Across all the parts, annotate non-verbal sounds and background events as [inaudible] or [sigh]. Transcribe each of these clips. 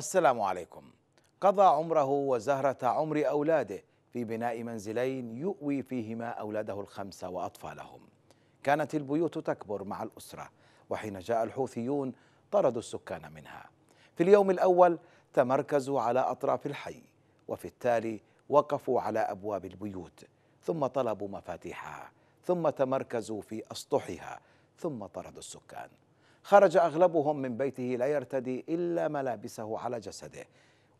السلام عليكم قضى عمره وزهرة عمر أولاده في بناء منزلين يؤوي فيهما أولاده الخمسة وأطفالهم كانت البيوت تكبر مع الأسرة وحين جاء الحوثيون طردوا السكان منها في اليوم الأول تمركزوا على أطراف الحي وفي التالي وقفوا على أبواب البيوت ثم طلبوا مفاتيحها ثم تمركزوا في أسطحها ثم طردوا السكان خرج أغلبهم من بيته لا يرتدي إلا ملابسه على جسده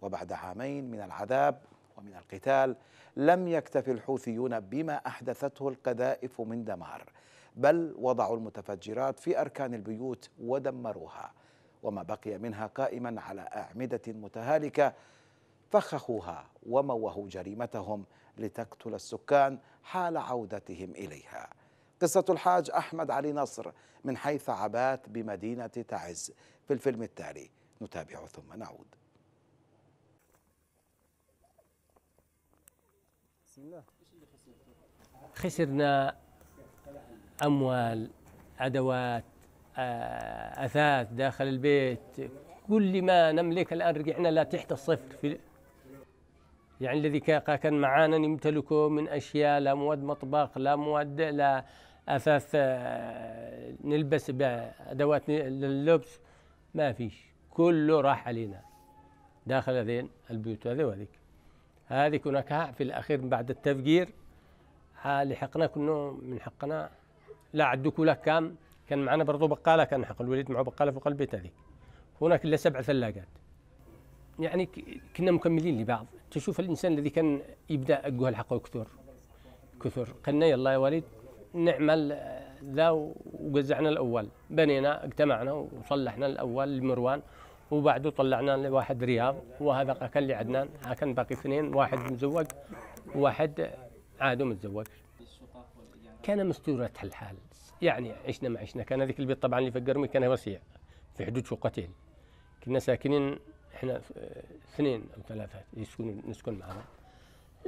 وبعد عامين من العذاب ومن القتال لم يكتف الحوثيون بما أحدثته القذائف من دمار بل وضعوا المتفجرات في أركان البيوت ودمروها وما بقي منها قائما على أعمدة متهالكة فخخوها وموهوا جريمتهم لتقتل السكان حال عودتهم إليها قصة الحاج أحمد علي نصر من حيث عبات بمدينة تعز في الفيلم التالي نتابعه ثم نعود خسرنا أموال أدوات أثاث داخل البيت كل ما نملك الآن رجعنا لا تحت الصفر في يعني الذي كان معانا نمتلكه من أشياء لا مواد مطبخ لا مواد لا اساس آه، نلبس بادوات للبس ما فيش كله راح علينا داخل هذين البيوت هذه وهذيك هذه هناك في الاخير بعد التفجير لحقنا كنا من حقنا لا عدوك كولا كام كان معنا برضو بقاله كان حق الوليد معه بقاله فوق البيت هذيك هناك الا سبع ثلاجات يعني كنا مكملين لبعض تشوف الانسان الذي كان يبدا اقوى الحق كثر كثر قلنا يلا يا وليد نعمل ذا وقزعنا الأول بنينا اجتمعنا وصلحنا الأول لمروان وبعده طلعنا لواحد رياض وهذا كان لعدنان كان باقي اثنين واحد مزوج وواحد عاد متزوج كان مستورة الحال يعني عشنا ما عشنا كان هذيك البيت طبعا اللي في القرمي كان وسيع في حدود شقتين كنا ساكنين احنا آه، اثنين او ثلاثه يسكن نسكن مع بعض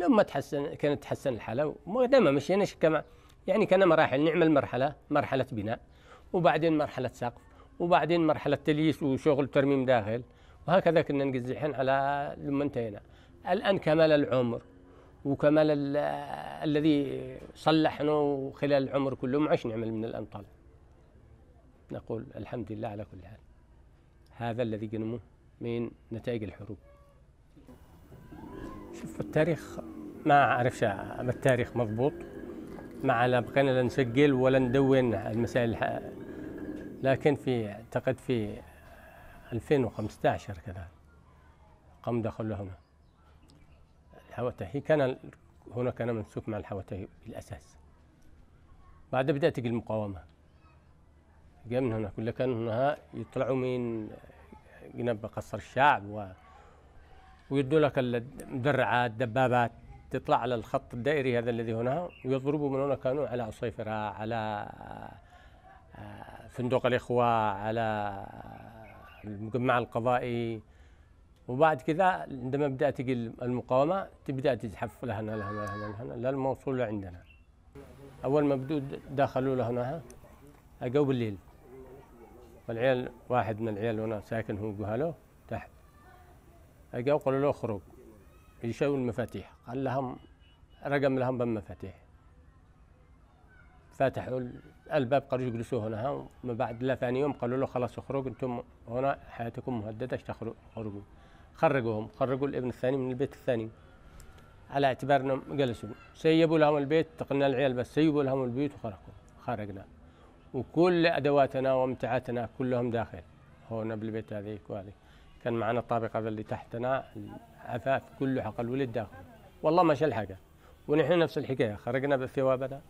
لما تحسن كانت تحسن الحاله وما دام مشينا كما يعني كان مراحل نعمل مرحله مرحله بناء وبعدين مرحله سقف وبعدين مرحله تلييس وشغل ترميم داخل وهكذا كنا نقز الحين على لما انتهينا الان كمال العمر وكمال آه، الذي صلحناه خلال العمر كله ما عش نعمل من الامطال نقول الحمد لله على كل حال هذا الذي ينمو من نتائج الحروب شوف التاريخ ما اعرفش التاريخ مضبوط مع لا بقينا لا نسجل ولا ندون المسائل لكن في اعتقد في 2015 كذا قام دخلوا هنا الحوتهي كان هنا كان منسوب مع الحوتهي بالاساس بعد بدات المقاومه جاء من هنا كل كان هنا يطلعوا من جنب قصر الشعب و ويدوا لك المدرعات دبابات تطلع على الخط الدائري هذا الذي هنا ويضربوا من هنا كانوا على عصيفرة على فندق آه، الإخوة على المجمع القضائي وبعد كذا عندما بدأت تجي المقاومة تبدأ تزحف لهنا لهنا لهنا لهنا للموصول لعندنا أول ما بدوا دخلوا لهنا أجوا بالليل والعيال واحد من العيال هنا ساكن هو قالوا تحت أجوا قالوا له اخرج يشاوي المفاتيح قال لهم رقم لهم بالمفاتيح فتحوا الباب قالوا يجلسوا هنا ومن بعد لا ثاني يوم قالوا له خلاص اخرجوا انتم هنا حياتكم مهدده تخرجوا خرجوهم خرجوا الابن الثاني من البيت الثاني على اعتبار انهم جلسوا سيبوا لهم البيت تقلنا العيال بس سيبوا لهم البيوت وخرجوا خرجنا وكل ادواتنا وامتعتنا كلهم داخل هنا بالبيت هذيك وهذه كان معنا الطابق هذا اللي تحتنا عفاف كله حق الولد داخل والله ما حاجه ونحن نفس الحكايه خرجنا بثوابنا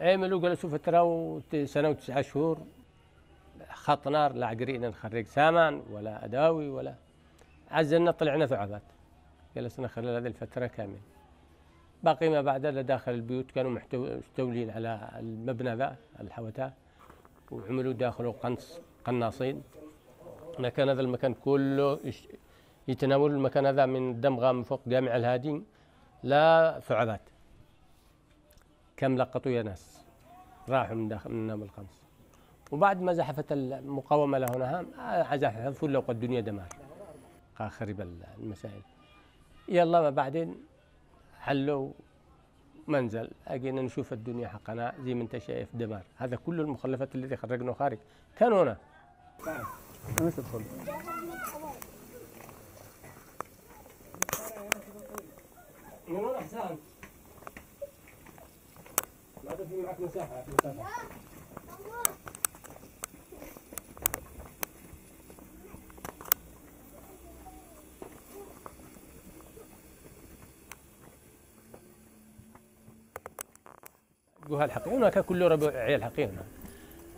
عملوا جلسوا فتره سنه وتسعة شهور خط نار لا قرينا نخرج سامان ولا اداوي ولا عزلنا طلعنا ثعبات جلسنا خلال هذه الفتره كامله باقي ما بعد داخل البيوت كانوا مستولين على المبنى ذا الحوتاء وعملوا داخله قنص قناصين انا كان هذا المكان كله يتناول المكان هذا من الدمغة من فوق جامع الهادي لا ثعبات كم لقطوا يا ناس راحوا من داخل من النام الخمس وبعد ما زحفت المقاومة لهنا زحفوا لو قد الدنيا دمار خرب المسائل يلا ما بعدين حلوا منزل اجينا نشوف الدنيا حقنا زي ما انت شايف دمار هذا كل المخلفات الذي خرجنا خارج كان هنا نعم. من وين حسام؟ ما معك مساحة الحقيقة هناك كل ربع عيال حقيقة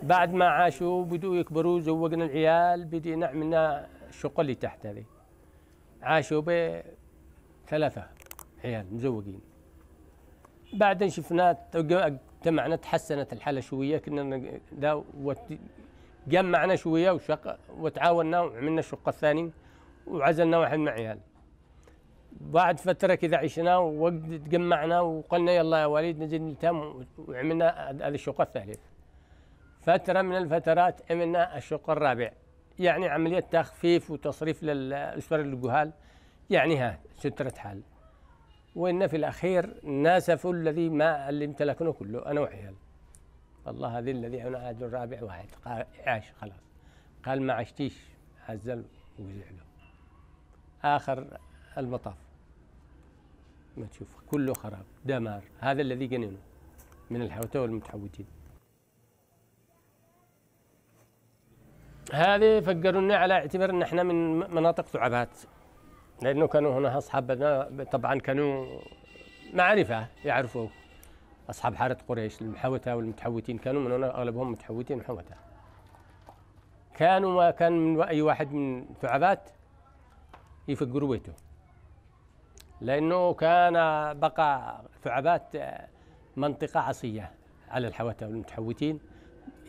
بعد ما عاشوا بدوا يكبروا زوجنا العيال بدينا عملنا الشقة اللي تحت هذه عاشوا بثلاثة عيال مزوجين بعدين شفنا اجتمعنا تحسنت الحاله شويه كنا ذا جمعنا شويه وشق وتعاوننا وعملنا الشق الثاني وعزلنا واحد مع عيال بعد فتره كذا عشنا ووقت تجمعنا وقلنا يلا يا وليد نزيد نلتم وعملنا هذا الشقة الثالث فتره من الفترات عملنا الشقة الرابع يعني عمليه تخفيف وتصريف للاسر الجهال يعني ها ستره حال وإن في الأخير ناسف الذي ما اللي امتلكناه كله أنا وعيال الله هذه الذي هنا عاد الرابع واحد قال عاش خلاص قال ما عشتيش عزل وزعله آخر المطاف ما تشوف كله خراب دمار هذا الذي قنينه من الحوتة والمتحوتين هذه فجرونا على اعتبار ان احنا من مناطق ثعبات لأنه كانوا هنا أصحابنا طبعا كانوا معرفة يعرفوا أصحاب حارة قريش المحوتة والمتحوتين كانوا من هنا أغلبهم متحوتين وحوته كانوا ما كان من أي واحد من ثعبات يفك بيته لأنه كان بقى ثعبات آه، منطقة عصية على الحوتة والمتحوتين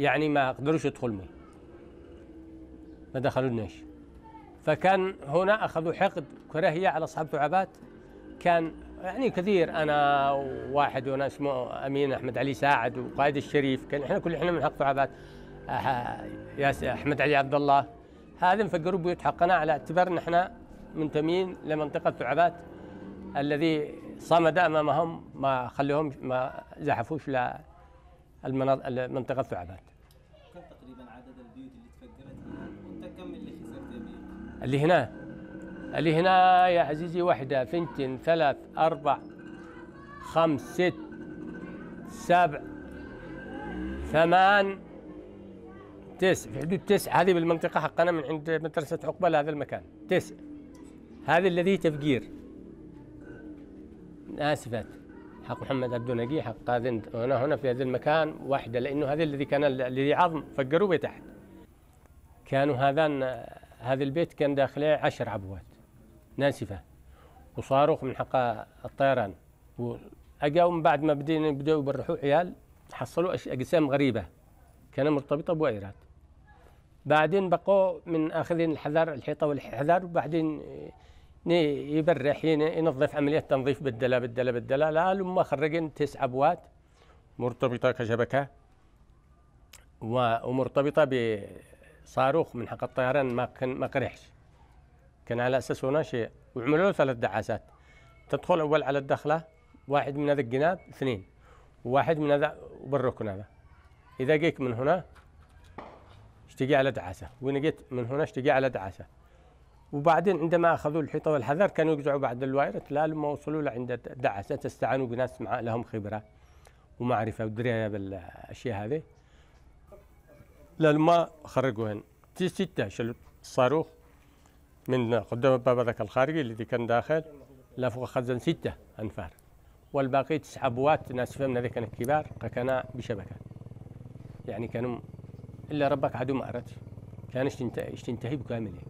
يعني ما قدروش يدخلوا ما دخلوناش فكان هنا أخذوا حقد كراهية على أصحاب الدعابات كان يعني كثير أنا وواحد وانا اسمه أمين أحمد علي ساعد وقائد الشريف كان إحنا كل إحنا من حق ثعبات أه، أحمد علي عبد الله هذا انفجروا بيوت حقنا على اعتبار ان احنا منتمين لمنطقه ثعبات الذي صمد امامهم ما خلوهم ما زحفوش للمنطقه ثعبات اللي هنا اللي هنا يا عزيزي واحدة ثنتين ثلاث أربع خمس ست سبع ثمان تسع في حدود تسع هذه بالمنطقة حقنا من عند مدرسة عقبة لهذا المكان تسع هذا الذي تفجير آسفة حق محمد عبد النقي حق هذا هنا هنا في هذا المكان واحدة لأنه هذا الذي كان الذي عظم فجروه تحت كانوا هذان هذا البيت كان داخله عشر عبوات ناسفة وصاروخ من حق الطيران وأجاوا من بعد ما بدينا بدأوا يبرحوا عيال حصلوا اجسام غريبة كانت مرتبطة بوائرات بعدين بقوا من اخذين الحذر الحيطه والحذر وبعدين يبرح ينظف عمليه تنظيف بالدلا بالدلا بالدلا لا لما خرجين تسع ابوات مرتبطه كشبكه ومرتبطه صاروخ من حق الطيران ما كان ما قرحش كان على اساس هنا شيء وعملوا له ثلاث دعاسات تدخل اول على الدخله واحد من هذا الجناب اثنين وواحد من هذا بالركن هذا اذا جيك من هنا اشتقي على دعاسه وين جيت من هنا اشتقي على دعاسه وبعدين عندما اخذوا الحيطه والحذر كانوا يقزعوا بعد الوايرت لا لما وصلوا لعند الدعاسه استعانوا بناس مع لهم خبره ومعرفه ودرايه بالاشياء هذه لما خرجوهن تي ستة شلو الصاروخ من قدام الباب هذاك الخارجي الذي كان داخل لا فوق خزن ستة أنفار والباقي تسع بوات ناس فهمنا ذيك كان الكبار كان بشبكة يعني كانوا إلا ربك عدو ما أردت كان تنتهي بكامله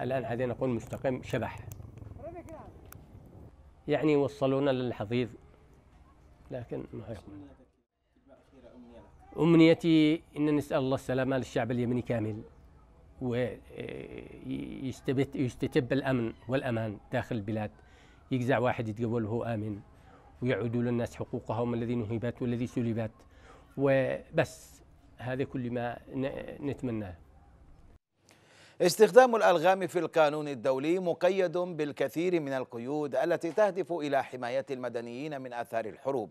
الآن عادين نقول مستقيم شبح يعني وصلونا للحضيض لكن ما يقول أمنيتي أن نسأل الله السلامة للشعب اليمني كامل ويستتب يستتب الأمن والأمان داخل البلاد يجزع واحد يتقول وهو آمن ويعودوا للناس حقوقهم الذي نهبت والذي سلبت وبس هذا كل ما نتمناه استخدام الألغام في القانون الدولي مقيد بالكثير من القيود التي تهدف إلى حماية المدنيين من أثار الحروب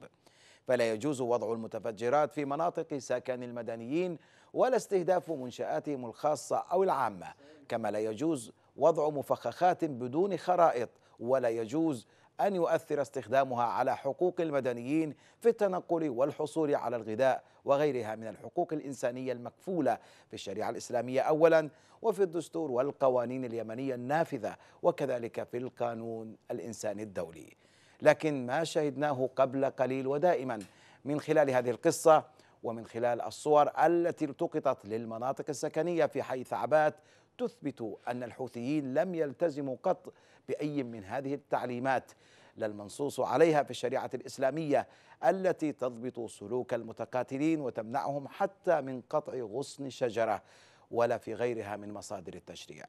فلا يجوز وضع المتفجرات في مناطق سكن المدنيين ولا استهداف منشآتهم الخاصة أو العامة كما لا يجوز وضع مفخخات بدون خرائط ولا يجوز أن يؤثر استخدامها على حقوق المدنيين في التنقل والحصول على الغذاء وغيرها من الحقوق الإنسانية المكفولة في الشريعة الإسلامية أولا وفي الدستور والقوانين اليمنية النافذة وكذلك في القانون الإنساني الدولي لكن ما شهدناه قبل قليل ودائما من خلال هذه القصة ومن خلال الصور التي التقطت للمناطق السكنية في حي عبات تثبت أن الحوثيين لم يلتزموا قط بأي من هذه التعليمات لا المنصوص عليها في الشريعة الإسلامية التي تضبط سلوك المتقاتلين وتمنعهم حتى من قطع غصن شجرة ولا في غيرها من مصادر التشريع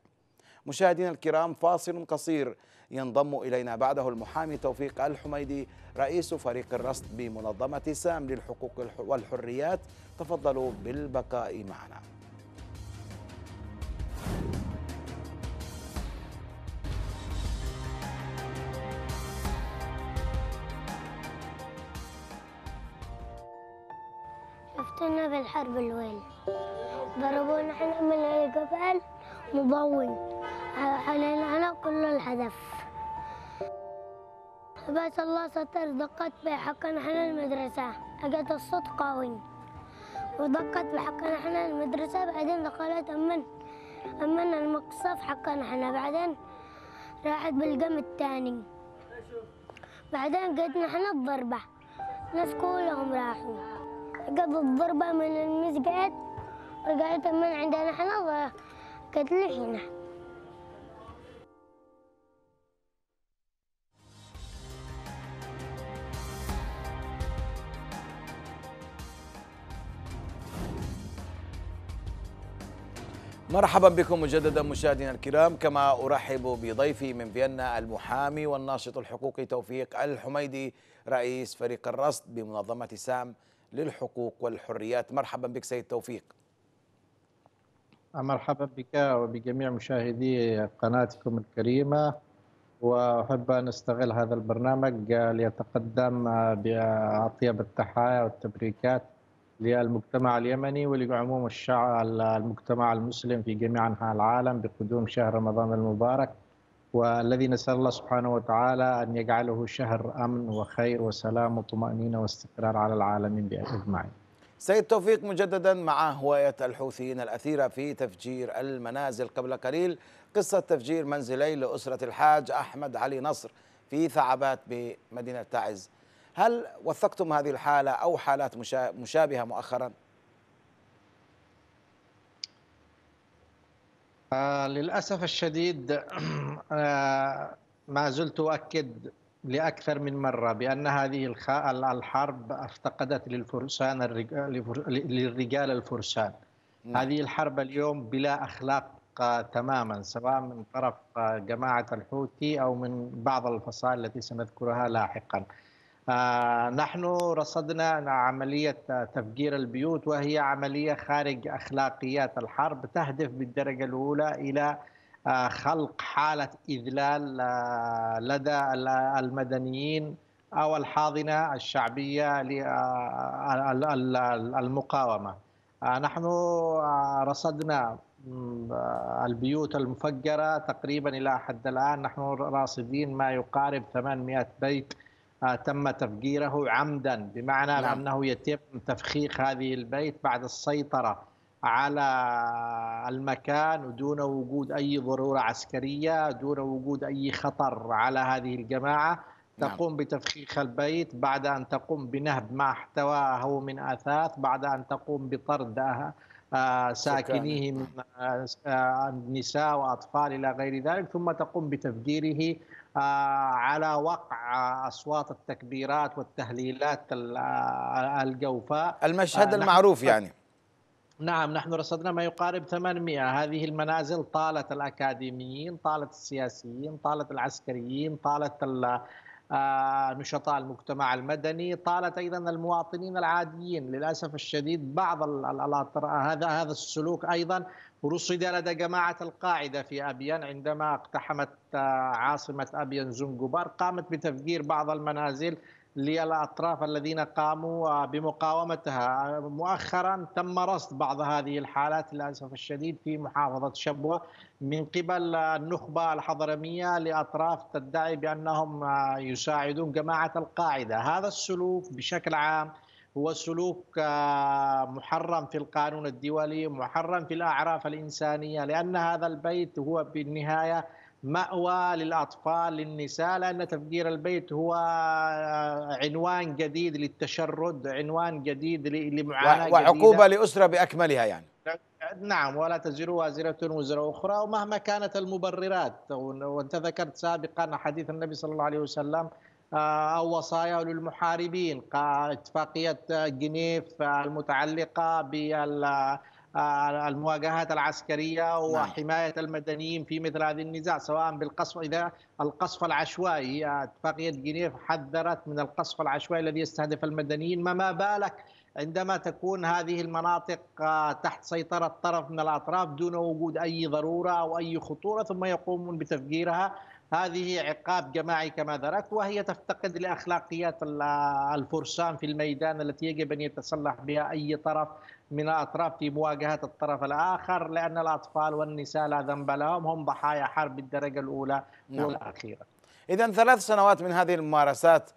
مشاهدينا الكرام فاصل قصير ينضم إلينا بعده المحامي توفيق الحميدي رئيس فريق الرصد بمنظمة سام للحقوق والحريات تفضلوا بالبقاء معنا شفتنا بالحرب الويل ضربونا احنا من الجبل مضوي علينا أنا كل الهدف بس الله ستر دقت بحقنا احنا المدرسة أجت الصوت قوي ودقت بحقنا احنا المدرسة بعدين دخلت أمن أمن المقصف حقنا احنا بعدين راحت بالقم الثاني بعدين جتنا احنا الضربة الناس كلهم راحوا جت الضربة من المسجد رجعت من عندنا احنا قد مرحبا بكم مجددا مشاهدينا الكرام كما ارحب بضيفي من فيينا المحامي والناشط الحقوقي توفيق الحميدي رئيس فريق الرصد بمنظمه سام للحقوق والحريات مرحبا بك سيد توفيق مرحبا بك وبجميع مشاهدي قناتكم الكريمة وأحب أن أستغل هذا البرنامج ليتقدم بأطيب التحايا والتبريكات للمجتمع اليمني ولعموم الشعب المجتمع المسلم في جميع أنحاء العالم بقدوم شهر رمضان المبارك والذي نسأل الله سبحانه وتعالى أن يجعله شهر أمن وخير وسلام وطمأنينة واستقرار على العالمين بأجمعين سيد توفيق مجددا مع هواية الحوثيين الأثيرة في تفجير المنازل قبل قليل قصة تفجير منزلي لأسرة الحاج أحمد علي نصر في ثعبات بمدينة تعز هل وثقتم هذه الحالة أو حالات مشابهة مؤخرا؟ آه للأسف الشديد [clears throat] آه ما زلت أؤكد لأكثر من مرة بأن هذه الحرب افتقدت للفرسان للرجال الفرسان م. هذه الحرب اليوم بلا أخلاق آه، تماما سواء من طرف آه، جماعة الحوثي أو من بعض الفصائل التي سنذكرها لاحقا آه، نحن رصدنا عملية تفجير البيوت وهي عملية خارج أخلاقيات الحرب تهدف بالدرجة الأولى إلى خلق حالة إذلال آه، لدى المدنيين أو الحاضنة الشعبية للمقاومة آه، آه، نحن رصدنا البيوت المفجرة تقريبا إلى حد الآن نحن راصدين ما يقارب 800 بيت تم تفجيره عمدا بمعنى نعم. أنه يتم تفخيخ هذه البيت بعد السيطرة على المكان دون وجود أي ضرورة عسكرية دون وجود أي خطر على هذه الجماعة نعم. تقوم بتفخيخ البيت بعد أن تقوم بنهب ما احتواه من أثاث بعد أن تقوم بطرد آه، آه، ساكنيه من آه، النساء وأطفال إلى غير ذلك ثم تقوم بتفجيره على وقع أصوات التكبيرات والتهليلات الجوفاء المشهد المعروف يعني نعم نحن رصدنا ما يقارب 800 هذه المنازل طالت الأكاديميين طالت السياسيين طالت العسكريين طالت آه، نشطاء المجتمع المدني طالت ايضا المواطنين العاديين للاسف الشديد بعض هذا هذا السلوك ايضا رصد لدى جماعه القاعده في ابين عندما اقتحمت آه، عاصمه ابين زنجبار قامت بتفجير بعض المنازل للاطراف الذين قاموا بمقاومتها مؤخرا تم رصد بعض هذه الحالات للاسف الشديد في محافظه شبوه من قبل النخبه الحضرميه لاطراف تدعي بانهم يساعدون جماعه القاعده هذا السلوك بشكل عام هو سلوك آه، محرم في القانون الدولي محرم في الاعراف الانسانيه لان هذا البيت هو بالنهايه مأوى للأطفال للنساء لأن تفجير البيت هو عنوان جديد للتشرد عنوان جديد لمعاناة وعقوبة جديدة. لأسرة بأكملها يعني نعم ولا تزر وازرة وزر أخرى ومهما كانت المبررات وأنت ذكرت سابقا حديث النبي صلى الله عليه وسلم آه، أو وصايا للمحاربين اتفاقية جنيف المتعلقة بال المواجهات العسكريه نعم. وحمايه المدنيين في مثل هذه النزاع سواء بالقصف اذا القصف العشوائي آه، اتفاقيه جنيف حذرت من القصف العشوائي الذي يستهدف المدنيين ما بالك عندما تكون هذه المناطق آه، تحت سيطرة طرف من الأطراف دون وجود أي ضرورة أو أي خطورة ثم يقومون بتفجيرها هذه عقاب جماعي كما ذكرت وهي تفتقد لاخلاقيات الفرسان في الميدان التي يجب ان يتصلح بها اي طرف من الاطراف في مواجهه الطرف الاخر لان الاطفال والنساء لا ذنب لهم هم ضحايا حرب الدرجه الاولى نعم. والاخيره. اذا ثلاث سنوات من هذه الممارسات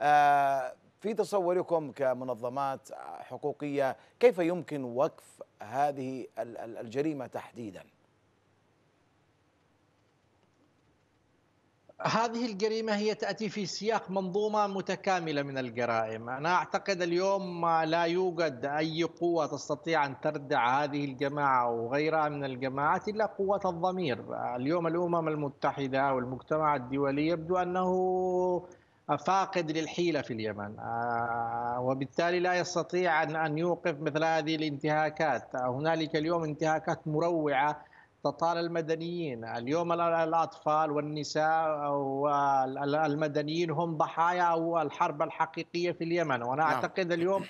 آه، في تصوركم كمنظمات حقوقيه كيف يمكن وقف هذه الجريمه تحديدا؟ هذه الجريمة هي تأتي في سياق منظومة متكاملة من الجرائم أنا أعتقد اليوم لا يوجد أي قوة تستطيع أن تردع هذه الجماعة وغيرها من الجماعات إلا قوة الضمير اليوم الأمم المتحدة والمجتمع الدولي يبدو أنه فاقد للحيلة في اليمن آه، وبالتالي لا يستطيع أن يوقف مثل هذه الانتهاكات هنالك اليوم انتهاكات مروعة تطال المدنيين اليوم الأطفال والنساء والمدنيين هم ضحايا الحرب الحقيقية في اليمن وأنا نعم. أعتقد اليوم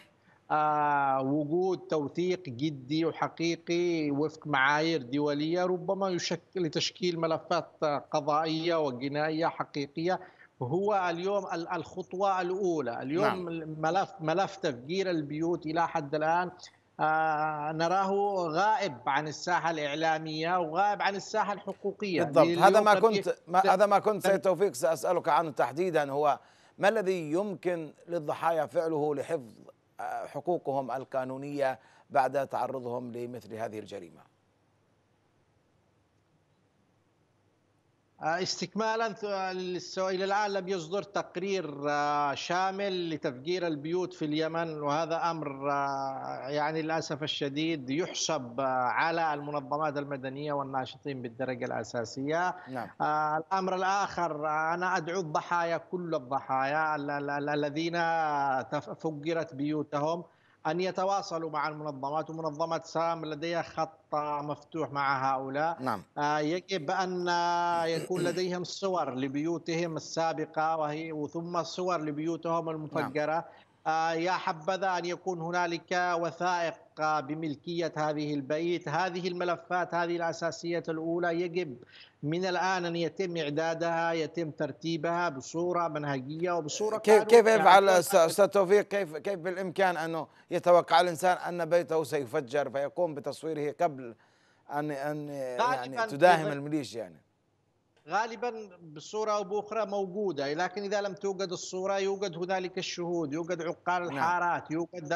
آه، وجود توثيق جدي وحقيقي وفق معايير دولية ربما يشكل لتشكيل ملفات قضائية وجنائية حقيقية هو اليوم الخطوة الأولى اليوم نعم. ملف ملف تفجير البيوت إلى حد الآن آه، نراه غائب عن الساحه الاعلاميه وغائب عن الساحه الحقوقيه بالضبط هذا ما كنت ما هذا ما كنت سيد توفيق ساسالك عنه تحديدا هو ما الذي يمكن للضحايا فعله لحفظ آه، حقوقهم القانونيه بعد تعرضهم لمثل هذه الجريمه آه، استكمالا آه، الى الان لم يصدر تقرير آه، شامل لتفجير البيوت في اليمن وهذا امر يعني للاسف الشديد يحسب على المنظمات المدنيه والناشطين بالدرجه الاساسيه نعم. الامر الاخر انا ادعو الضحايا كل الضحايا الذين فجرت بيوتهم ان يتواصلوا مع المنظمات ومنظمه سام لديها خط مفتوح مع هؤلاء نعم. آه، يجب ان آه، يكون لديهم صور لبيوتهم السابقه وهي ثم صور لبيوتهم المفجره نعم. آه، يا حبذا ان يكون هنالك وثائق الحق بملكيه هذه البيت هذه الملفات هذه الاساسيه الاولى يجب من الان ان يتم اعدادها يتم ترتيبها بصوره منهجيه وبصوره كيف كيف يعني يفعل استاذ توفيق كيف كيف بالامكان انه يتوقع الانسان ان بيته سيفجر فيقوم بتصويره قبل ان ان يعني تداهم الميليشيا يعني غالبا بصوره او باخرى موجوده لكن اذا لم توجد الصوره يوجد هنالك الشهود يوجد عقال نعم. الحارات يوجد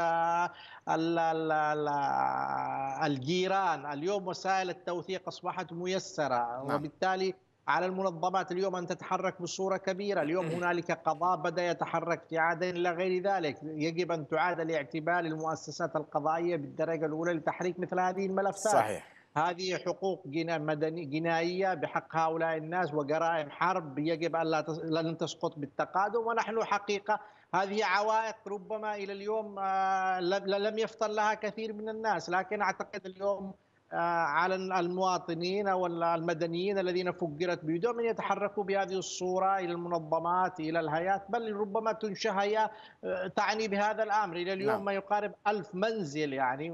الجيران اليوم وسائل التوثيق اصبحت ميسره نعم. وبالتالي على المنظمات اليوم ان تتحرك بصوره كبيره، اليوم إيه. هنالك قضاء بدا يتحرك في عدن الى غير ذلك، يجب ان تعاد الاعتبار للمؤسسات القضائيه بالدرجه الاولى لتحريك مثل هذه الملفات. صحيح. هذه حقوق جنائيه بحق هؤلاء الناس وجرائم حرب يجب ان لن تسقط بالتقادم ونحن حقيقه هذه عوائق ربما الى اليوم آه، لم يفطن لها كثير من الناس لكن اعتقد اليوم آه، على المواطنين او المدنيين الذين فجرت بيوتهم ان يتحركوا بهذه الصوره الى المنظمات الى الهيئات بل ربما تنشا هيئه آه، تعني بهذا الامر الى اليوم نعم. ما يقارب ألف منزل يعني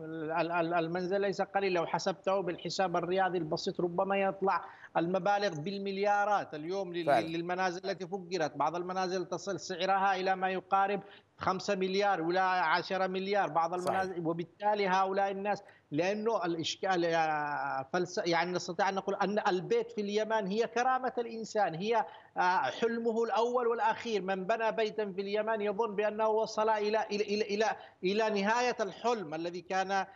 المنزل ليس قليل لو حسبته بالحساب الرياضي البسيط ربما يطلع المبالغ بالمليارات اليوم فعلا. للمنازل التي فجرت بعض المنازل تصل سعرها إلى ما يقارب 5 مليار ولا 10 مليار بعض المنازل صحيح. وبالتالي هؤلاء الناس لانه الاشكال فلس يعني نستطيع ان نقول ان البيت في اليمن هي كرامه الانسان هي آه، حلمه الاول والاخير من بنى بيتا في اليمن يظن بانه وصل الى الى الى الى, إلى نهايه الحلم الذي كان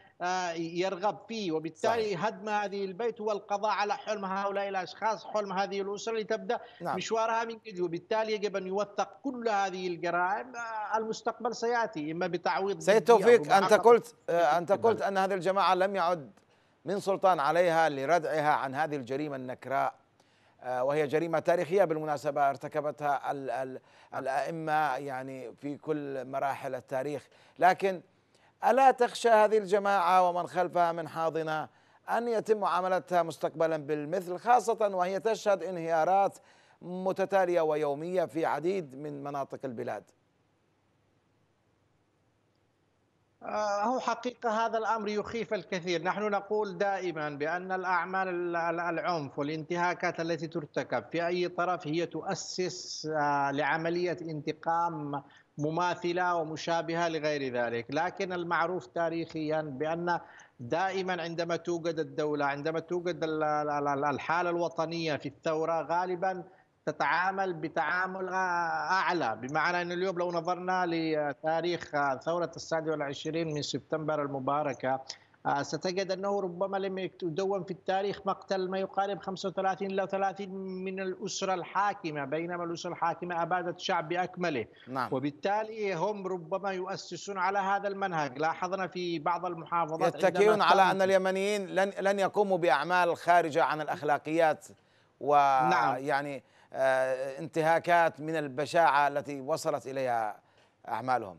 يرغب فيه وبالتالي صحيح. هدم هذه البيت هو القضاء على حلم هؤلاء الاشخاص حلم هذه الاسره لتبدا نعم. مشوارها من جديد وبالتالي يجب ان يوثق كل هذه الجرائم آه، المستقبل سياتي اما بتعويض سيد توفيق انت قلت آه، نعم. انت قلت ان هذه الجماعه لم يعد من سلطان عليها لردعها عن هذه الجريمه النكراء آه، وهي جريمه تاريخيه بالمناسبه ارتكبتها الائمه يعني في كل مراحل التاريخ لكن ألا تخشى هذه الجماعة ومن خلفها من حاضنة أن يتم معاملتها مستقبلا بالمثل خاصة وهي تشهد انهيارات متتالية ويومية في عديد من مناطق البلاد آه، هو حقيقة هذا الأمر يخيف الكثير نحن نقول دائما بأن الأعمال العنف والانتهاكات التي ترتكب في أي طرف هي تؤسس آه، لعملية انتقام مماثله ومشابهه لغير ذلك، لكن المعروف تاريخيا بان دائما عندما توجد الدوله، عندما توجد الحاله الوطنيه في الثوره غالبا تتعامل بتعامل اعلى، بمعنى أن اليوم لو نظرنا لتاريخ ثوره السادس والعشرين من سبتمبر المباركه آه، ستجد أنه ربما لم يدون في التاريخ مقتل ما يقارب 35 إلى 30 من الأسرة الحاكمة بينما الأسرة الحاكمة أبادت الشعب بأكمله نعم. وبالتالي هم ربما يؤسسون على هذا المنهج لاحظنا في بعض المحافظات يتكئون على أن اليمنيين لن, لن يقوموا بأعمال خارجة عن الأخلاقيات ويعني نعم. يعني، آه، انتهاكات من البشاعة التي وصلت إليها أعمالهم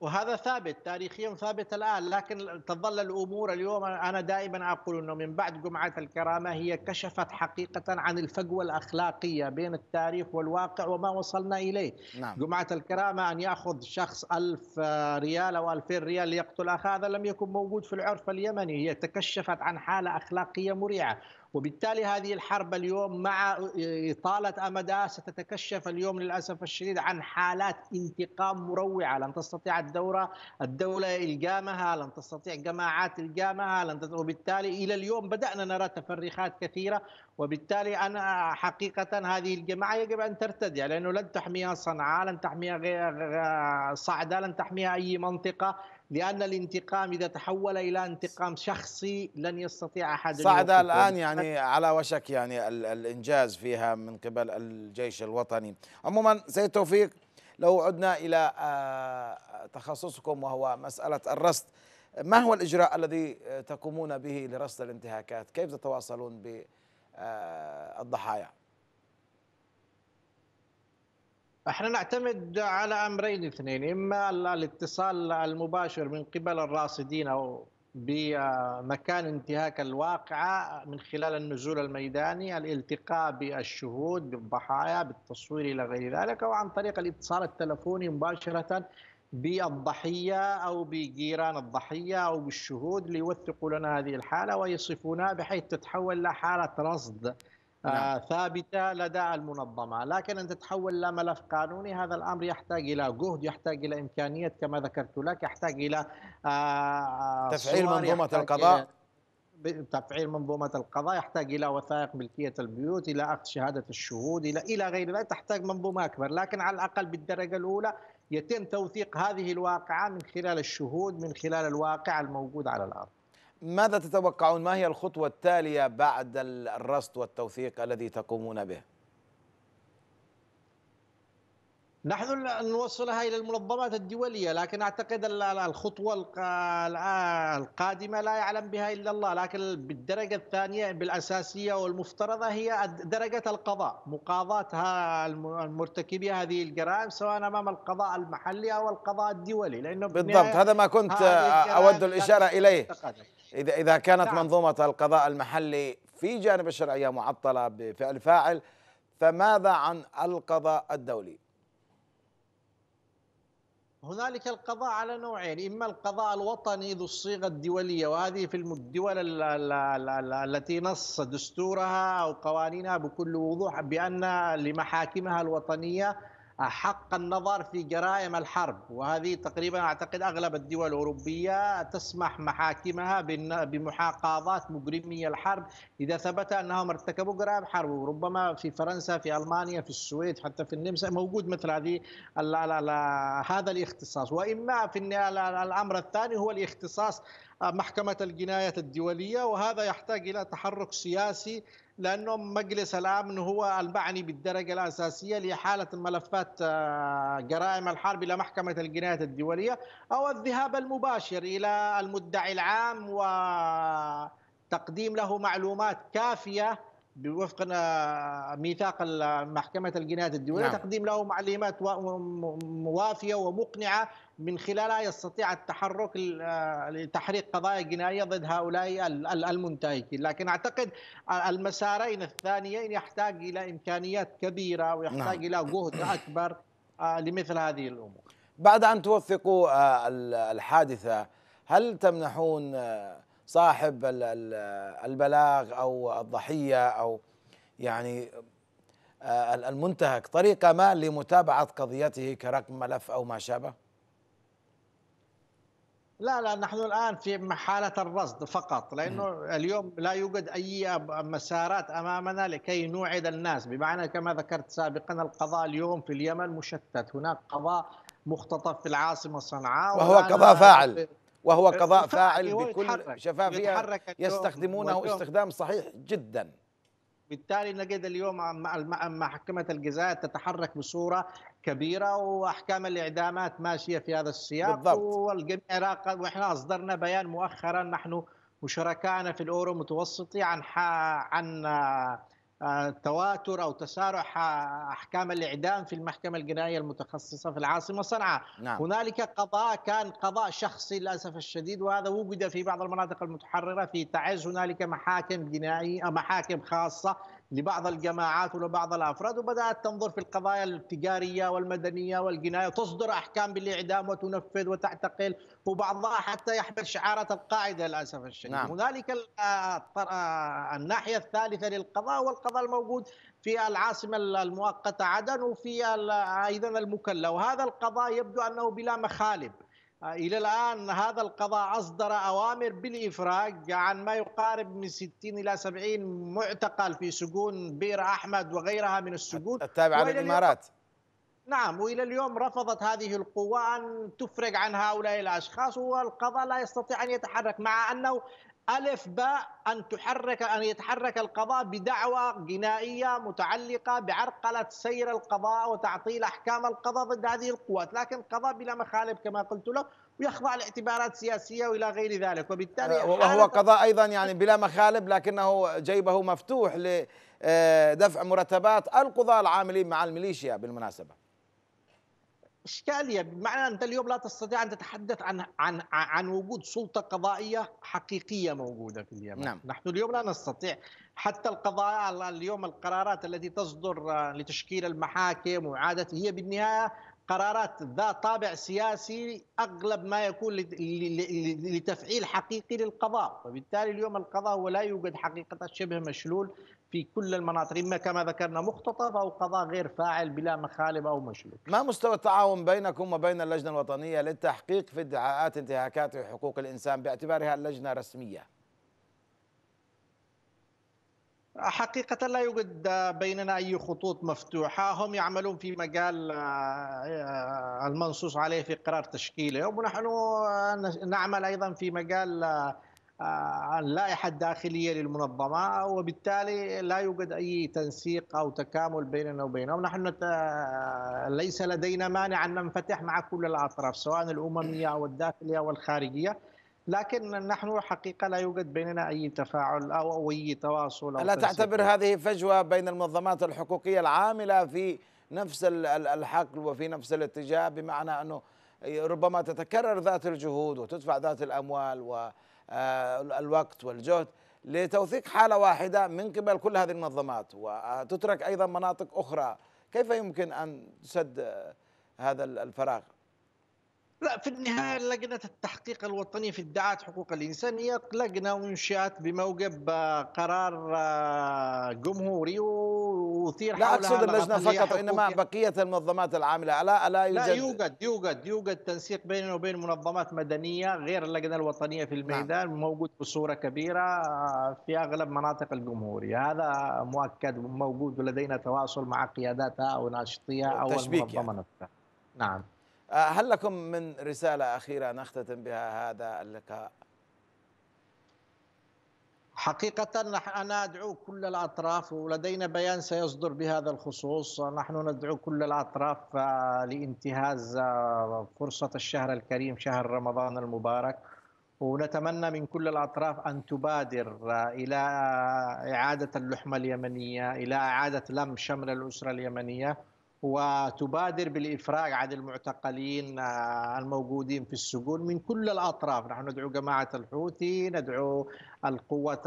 وهذا ثابت تاريخيا ثابت الان لكن تظل الامور اليوم انا دائما اقول انه من بعد جمعه الكرامه هي كشفت حقيقه عن الفجوه الاخلاقيه بين التاريخ والواقع وما وصلنا اليه نعم. جمعه الكرامه ان ياخذ شخص ألف ريال او 2000 ريال ليقتل اخاه هذا لم يكن موجود في العرف اليمني هي تكشفت عن حاله اخلاقيه مريعه وبالتالي هذه الحرب اليوم مع إطالة أمدها ستتكشف اليوم للأسف الشديد عن حالات انتقام مروعة لن تستطيع الدورة الدولة إلقامها لن تستطيع جماعات إلقامها لن تستطيع وبالتالي إلى اليوم بدأنا نرى تفريخات كثيرة وبالتالي أنا حقيقة هذه الجماعة يجب أن ترتدع لأنه لن تحميها صنعاء لن تحميها صعدة لن تحميها أي منطقة لأن الانتقام إذا تحول إلى انتقام شخصي لن يستطيع أحد صعد الآن يعني على وشك يعني الإنجاز فيها من قبل الجيش الوطني عموما سيد توفيق لو عدنا إلى آه، تخصصكم وهو مسألة الرصد ما هو الإجراء الذي آه، تقومون به لرصد الانتهاكات كيف تتواصلون بالضحايا آه، احنا نعتمد على امرين اثنين اما الاتصال المباشر من قبل الراصدين او بمكان انتهاك الواقعة من خلال النزول الميداني الالتقاء بالشهود بالضحايا بالتصوير إلى غير ذلك أو عن طريق الاتصال التلفوني مباشرة بالضحية أو بجيران الضحية أو بالشهود ليوثقوا لنا هذه الحالة ويصفونها بحيث تتحول إلى حالة رصد نعم. آه، ثابته لدى المنظمه، لكن ان تتحول الى ملف قانوني هذا الامر يحتاج الى جهد، يحتاج الى إمكانية كما ذكرت لك، يحتاج الى آه، آه، تفعيل منظومه القضاء تفعيل منظومه القضاء، يحتاج الى وثائق ملكيه البيوت، الى اخذ شهاده الشهود، الى الى غير ذلك، تحتاج منظومه اكبر، لكن على الاقل بالدرجه الاولى يتم توثيق هذه الواقعه من خلال الشهود، من خلال الواقع الموجود على الارض. ماذا تتوقعون ما هي الخطوة التالية بعد الرصد والتوثيق الذي تقومون به؟ نحن نوصلها الى المنظمات الدوليه لكن اعتقد الخطوه القادمه لا يعلم بها الا الله لكن بالدرجه الثانيه بالاساسيه والمفترضه هي درجه القضاء مقاضاه المرتكبي هذه الجرائم سواء امام القضاء المحلي او القضاء الدولي لانه بالضبط هذا ما كنت اود الاشاره اليه إذا إذا كانت نعم. منظومة القضاء المحلي في جانب الشرعية معطلة بفعل فاعل فماذا عن القضاء الدولي؟ هنالك القضاء على نوعين إما القضاء الوطني ذو الصيغة الدولية وهذه في الدول التي نص دستورها أو قوانينها بكل وضوح بأن لمحاكمها الوطنية حق النظر في جرائم الحرب وهذه تقريبا اعتقد اغلب الدول الاوروبيه تسمح محاكمها بمحاقاضات مجرمي الحرب اذا ثبت انهم ارتكبوا جرائم حرب وربما في فرنسا في المانيا في السويد حتى في النمسا موجود مثل هذه الـ الـ الـ هذا الاختصاص واما في الامر الثاني هو الاختصاص محكمه الجنايه الدوليه وهذا يحتاج الى تحرك سياسي لانه مجلس الامن هو المعني بالدرجه الاساسيه لحاله ملفات آه، جرائم الحرب الى محكمه الجنايات الدوليه او الذهاب المباشر الى المدعي العام وتقديم له معلومات كافيه بوفق ميثاق محكمة الجنايات الدولية نعم. تقديم له معلومات وافية ومقنعة من خلالها يستطيع التحرك لتحريق قضايا جنائية ضد هؤلاء المنتهكين لكن أعتقد المسارين الثانيين يحتاج إلى إمكانيات كبيرة ويحتاج نعم. إلى جهد [coughs] أكبر آه، لمثل هذه الأمور بعد أن توثقوا آه، الحادثة هل تمنحون آه، صاحب البلاغ او الضحيه او يعني آه، المنتهك طريقه ما لمتابعه قضيته كرقم ملف او ما شابه؟ لا لا نحن الان في حاله الرصد فقط لانه اليوم لا يوجد اي مسارات امامنا لكي نوعد الناس بمعنى كما ذكرت سابقا القضاء اليوم في اليمن مشتت هناك قضاء مختطف في العاصمه صنعاء وهو قضاء فاعل وهو قضاء فاعل بكل شفافية يستخدمونه استخدام صحيح جدا بالتالي نجد اليوم مع محكمة الجزاء تتحرك بصورة كبيرة وأحكام الإعدامات ماشية في هذا السياق بالضبط. والجميع راقب وإحنا أصدرنا بيان مؤخرا نحن وشركائنا في الأورو متوسطي عن عن تواتر او تسارع احكام الاعدام في المحكمه الجنائيه المتخصصه في العاصمه صنعاء نعم. هنالك قضاء كان قضاء شخصي للاسف الشديد وهذا وجد في بعض المناطق المتحرره في تعز هنالك محاكم جنائيه محاكم خاصه لبعض الجماعات ولبعض الافراد وبدات تنظر في القضايا التجاريه والمدنيه والجنايه تصدر احكام بالاعدام وتنفذ وتعتقل وبعضها حتى يحمل شعاره القاعده للاسف الشديد نعم. هنالك الناحيه الثالثه للقضاء والقضاء الموجود في العاصمه المؤقته عدن وفي ايضا المكلا وهذا القضاء يبدو انه بلا مخالب إلى الآن هذا القضاء أصدر أوامر بالإفراج عن ما يقارب من 60 إلى 70 معتقل في سجون بئر أحمد وغيرها من السجون التابعة للإمارات نعم والى اليوم رفضت هذه القوى ان تفرج عن هؤلاء الاشخاص والقضاء لا يستطيع ان يتحرك مع انه ألف باء أن تحرك أن يتحرك القضاء بدعوى جنائية متعلقة بعرقلة سير القضاء وتعطيل أحكام القضاء ضد هذه القوات لكن قضاء بلا مخالب كما قلت لك ويخضع لاعتبارات سياسية وإلى غير ذلك وبالتالي آه، وهو قضاء أيضا يعني بلا مخالب لكنه جيبه مفتوح لدفع مرتبات القضاء العاملين مع الميليشيا بالمناسبة اشكاليه بمعنى انت اليوم لا تستطيع ان تتحدث عن عن عن وجود سلطه قضائيه حقيقيه موجوده في اليمن نعم. نحن اليوم لا نستطيع حتى القضايا اليوم القرارات التي تصدر آه، لتشكيل المحاكم واعاده هي بالنهايه قرارات ذات طابع سياسي اغلب ما يكون لتفعيل حقيقي للقضاء، وبالتالي اليوم القضاء هو لا يوجد حقيقه شبه مشلول في كل المناطق إما كما ذكرنا مختطف أو قضاء غير فاعل بلا مخالب أو مشلول ما مستوى التعاون بينكم وبين اللجنة الوطنية للتحقيق في ادعاءات انتهاكات حقوق الإنسان باعتبارها لجنة رسمية حقيقة لا يوجد بيننا أي خطوط مفتوحة هم يعملون في مجال آه، آه، المنصوص عليه في قرار تشكيله ونحن نعمل أيضا في مجال آه، عن آه، لائحة داخلية للمنظمة وبالتالي لا يوجد أي تنسيق أو تكامل بيننا وبينهم نحن آه، ليس لدينا مانع أن ننفتح مع كل الأطراف سواء الأممية أو الداخلية أو الخارجية لكن نحن حقيقة لا يوجد بيننا أي تفاعل أو أي تواصل أو لا تعتبر هذه فجوة بين المنظمات الحقوقية العاملة في نفس الحقل وفي نفس الاتجاه بمعنى أنه ربما تتكرر ذات الجهود وتدفع ذات الأموال و آه، الوقت والجهد لتوثيق حالة واحدة من قبل كل هذه المنظمات وتترك أيضا مناطق أخرى كيف يمكن أن تسد هذا الفراغ لا في النهايه لجنه التحقيق الوطني في ادعاءات حقوق الانسان هي لجنه انشئت بموجب قرار آه، جمهوري وثير لا اقصد اللجنه فقط وانما بقيه المنظمات العامله الا الا يوجد لا يوجد يوجد يوجد تنسيق بيننا وبين منظمات مدنيه غير اللجنه الوطنيه في نعم. الميدان نعم. موجود بصوره كبيره آه، في اغلب مناطق الجمهوريه هذا مؤكد موجود ولدينا تواصل مع قياداتها او ناشطيها يعني. او المنظمه يعني. نفسها نعم آه، هل لكم من رسالة أخيرة نختتم بها هذا اللقاء حقيقة أنا أدعو كل الأطراف ولدينا بيان سيصدر بهذا الخصوص نحن ندعو كل الأطراف آه، لانتهاز آه، فرصة الشهر الكريم شهر رمضان المبارك ونتمنى من كل الأطراف أن تبادر إلى إعادة اللحمة اليمنية إلى إعادة لم شمل الأسرة اليمنية وتبادر بالإفراج عن المعتقلين آه، الموجودين في السجون من كل الأطراف نحن ندعو جماعة الحوثي ندعو القوات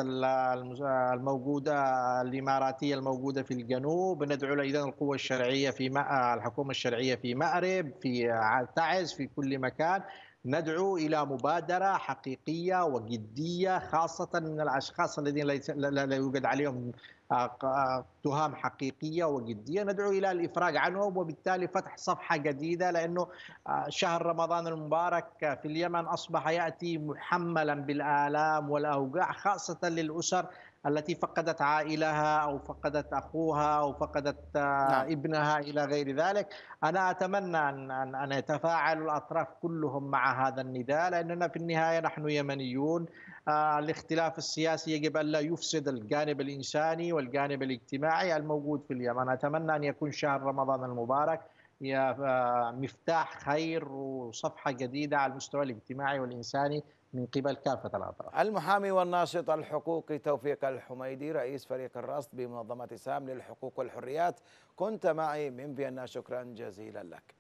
الموجودة الإماراتية الموجودة في الجنوب ندعو أيضا القوة الشرعية في آه، الحكومة الشرعية في مأرب في تعز في كل مكان ندعو الى مبادره حقيقيه وجديه خاصه من الاشخاص الذين لا يوجد عليهم آه، آه، تهام حقيقيه وجديه ندعو الى الافراج عنهم وبالتالي فتح صفحه جديده لانه آه، شهر رمضان المبارك في اليمن اصبح ياتي محملا بالالام والاوجاع خاصه للاسر التي فقدت عائلها او فقدت اخوها او فقدت آه، نعم. ابنها الى غير ذلك انا اتمنى ان ان ان يتفاعل الاطراف كلهم مع هذا النداء لاننا في النهايه نحن يمنيون آه، الاختلاف السياسي يجب ان لا يفسد الجانب الانساني والجانب الاجتماعي الموجود في اليمن اتمنى ان يكون شهر رمضان المبارك يا آه، مفتاح خير وصفحه جديده على المستوى الاجتماعي والانساني من قبل كافة الأطراف المحامي والناشط الحقوقي توفيق الحميدي رئيس فريق الرصد بمنظمة سام للحقوق والحريات كنت معي من فيينا شكرا جزيلا لك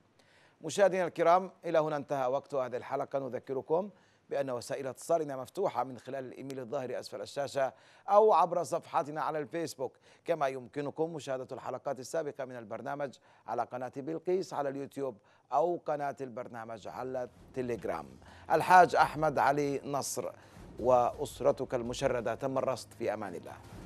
مشاهدينا الكرام إلى هنا انتهى وقت هذه الحلقة نذكركم بأن وسائل اتصالنا مفتوحة من خلال الإيميل الظاهر أسفل الشاشة أو عبر صفحتنا على الفيسبوك كما يمكنكم مشاهدة الحلقات السابقة من البرنامج على قناة بلقيس على اليوتيوب أو قناة البرنامج على التليجرام الحاج أحمد علي نصر وأسرتك المشردة تم الرصد في أمان الله